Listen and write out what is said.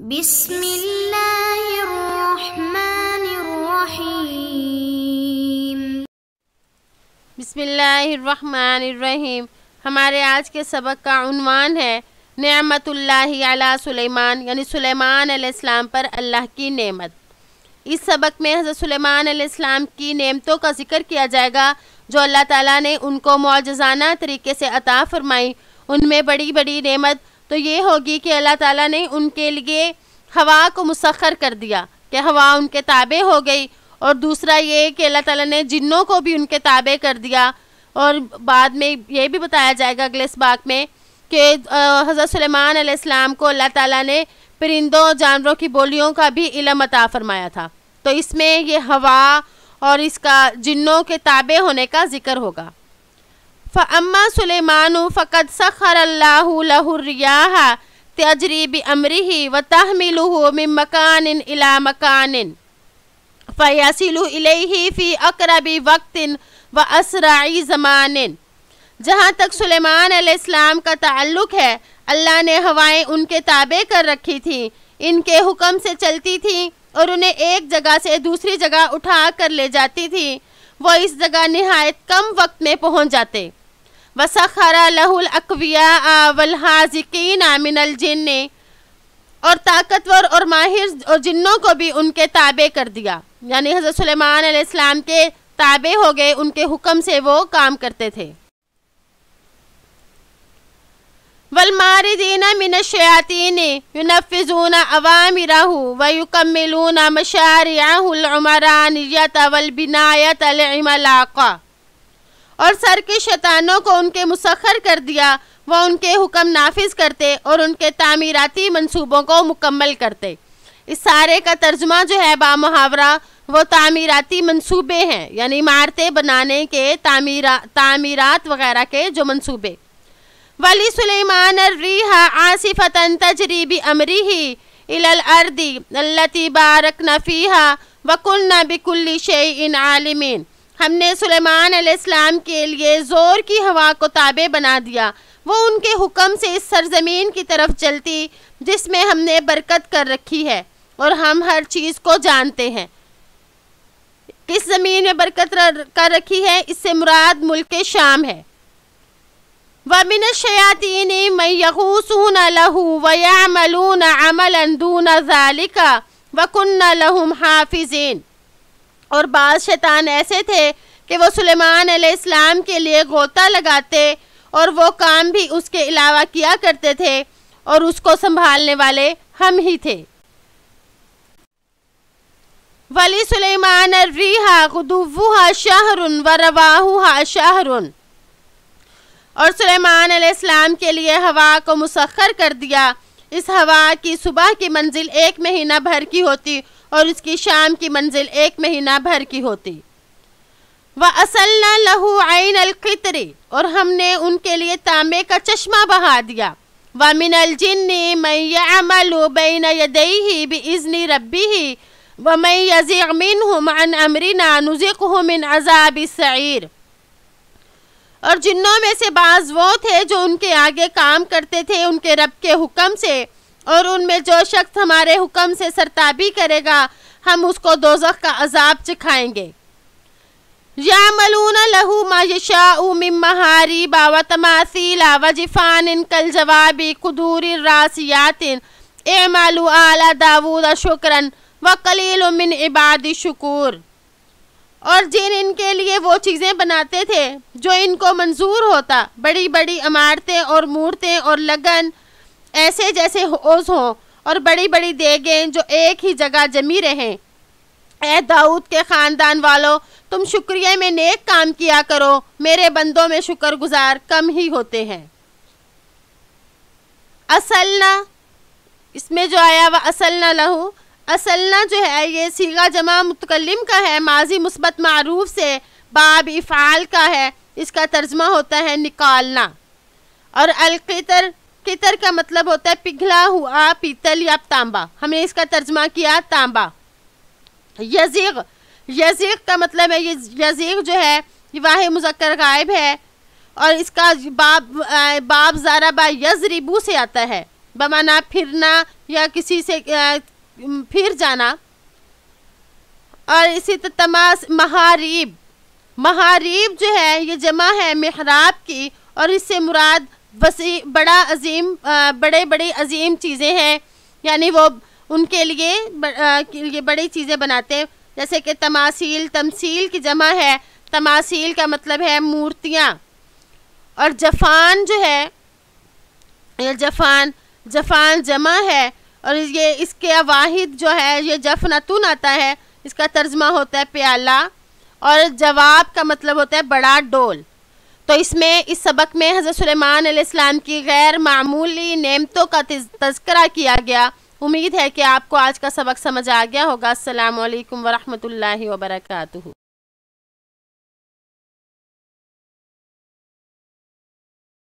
बिस्मिल्लाहिर्रहमानिर्रहीम हमारे आज के सबक का उनवान है नमतुल्लाह अला सुलेमान यानी सुलेमान अलैहिस्सलाम पर अल्लाह की नेमत इस सबक में हज़रत सुलेमान अलैहिस्सलाम की नेमतों का जिक्र किया जाएगा जो अल्लाह ताला ने उनको मुआजाना तरीके से अता फरमाई उनमें बड़ी बड़ी नेमत तो ये होगी कि अल्लाह ताला ने उनके लिए हवा को मुसखर कर दिया कि हवा उनके ताबे हो गई और दूसरा ये कि अल्लाह ताला ने जिन्नों को भी उनके ताबे कर दिया और बाद में ये भी बताया जाएगा अगले इस बाग में कि हज़रत सलेमान आसमाम को अल्लाह ताला ने परिंदों जानवरों की बोलियों का भी इलम अता फरमाया था तो इसमें ये हवा और इसका जिन्नों के ताबे होने का जिक्र होगा फ़म्मा सुलेमान फ़कत सखर सखरल्लाह तजरीब अमरी व तहमिल मिन मकान इला मकान फ़यासिल फ़ी अकरबी वक्त व असराई ज़मान जहाँ तक सुलेमान आसमाम का ताल्लुक़ है अल्लाह ने हवाएं उनके ताबे कर रखी थीं इनके हुक्म से चलती थीं और उन्हें एक जगह से दूसरी जगह उठा कर ले जाती थी वो इस जगह नहायत कम वक्त में पहुंच जाते वसखरा लहुल अकविया वलहाजिकीन मिनल जिन्ने और ताकतवर और माहिर और जिन्नों को भी उनके ताबे कर दिया यानी हज़रत सुलेमान सलेमान अलैहिस्सलाम के ताबे हो गए उनके हुक्म से वो काम करते थे वलमारदीन मिन शयातीन युनफिजून अवामिरहु व युकम्मिलून मशारियाहुल उमरानियत वल बिनायत अल इमलाक़ा और सर के शैतानों को उनके मुसखर कर दिया वह उनके हुक्म नाफिज करते और उनके तामीराती मंसूबों को मुकम्मल करते इस सारे का तर्जमा जो है बा मुहावरा वो तामीराती मंसूबे हैं यानी इमारतें बनाने के तामीरा तामीरात वगैरह के जो मंसूबे वली सुलेमान रीहा आसिफतन तजरीबी अमरी ही इलल अर्दी अल्लती बारक नफ़ीहा वकुल बिकुल्ली शे इन आलिमिन हमने सुलेमान सलेमान के लिए ज़ोर की हवा को ताबे बना दिया वो उनके हुक्म से इस सरजमीन की तरफ चलती जिसमें हमने बरकत कर रखी है और हम हर चीज़ को जानते हैं किस ज़मीन में बरकत कर रखी है इससे मुराद मुल्क शाम है वमिन शयातीन मैसून लहू वयामलून अमल अंदून ज़ालिका वकुन्ना लहुम हाफिज़ीन और बाद शैतान ऐसे थे कि वो सुलेमान सलेमान के लिए गोता लगाते और वो काम भी उसके अलावा किया करते थे और उसको संभालने वाले हम ही थे वली सुलेमान रीहा शाहरुन व रवाहुहा शाहरुन और सुलेमान सलेमान के लिए हवा को मुसखर कर दिया इस हवा की सुबह की मंजिल एक महीना भर की होती और इसकी शाम की मंजिल एक महीना भर की होती व असल लहू आइन अलकतरे और हमने उनके लिए तांबे का चश्मा बहा दिया व मिन अलजिन्नी मैं अमल बैन यदई ही इजनी रबी ही व मैं यजीमिन हूँ अन अमरीना नुज़िक हूँ मिन अजाब सैर और जिन्नों में से बाज वो थे जो उनके आगे काम करते थे उनके रब के हुक्म से और उनमें जो शख्स हमारे हुक्म से सरताबी करेगा हम उसको दोजख का अजाब चखाएंगे मलून लहू माशा महारी बावा तमासील वजिफ़ान कल जवाबी कदूर रासियातिन ए मालू आला दाऊद शुक्रन व कलील उमिन इबादी शकूर और जिन इनके लिए वो चीज़ें बनाते थे जो इनको मंजूर होता बड़ी बड़ी इमारतें और मूर्तें और लगन ऐसे जैसे ओज हों और बड़ी बड़ी देगें जो एक ही जगह जमी रहें ए दाऊद के ख़ानदान वालों तुम शुक्रिया में नेक काम किया करो मेरे बंदों में शुक्रगुजार कम ही होते हैं असल ना इसमें जो आया वह असल ना लहू असलना जो है ये सीगा जमा मुतकलम का है माजी मुस्बत मरूफ से बाब इफ़ाल का है इसका तर्जमा होता है निकालना और अलकितर कितर का मतलब होता है पिघला हुआ पीतल या तांबा हमने इसका तर्जमा किया तांबा यजीग यजीग का मतलब है ये यजीग जो है वाह मुजक्र गायब है और इसका बाब बाब ज़ारा बा यजरीबू से आता है बमाना फिरना या किसी से फिर जाना और इसी तरह तो तमास महारीब महारीब जो है ये जमा है महराब की और इससे मुराद वसी बड़ा अजीम बड़े बड़े अजीम चीज़ें हैं यानी वो उनके लिए ये बड़ी चीज़ें बनाते हैं जैसे कि तमासील तमसील की जमा है तमासील का मतलब है मूर्तियाँ और जफान जो है ये जफान जफान जमा है और ये इसके वाहिद जो है ये जफनतुन आता है इसका तर्जमा होता है प्याला और जवाब का मतलब होता है बड़ा डोल तो इसमें इस सबक में हज़रत सुलेमान अलैहिस्सलाम की गैर मामूली नेमतों का तस्करा किया गया उम्मीद है कि आपको आज का सबक समझ आ गया होगा अल्लाम वरहमल वर्का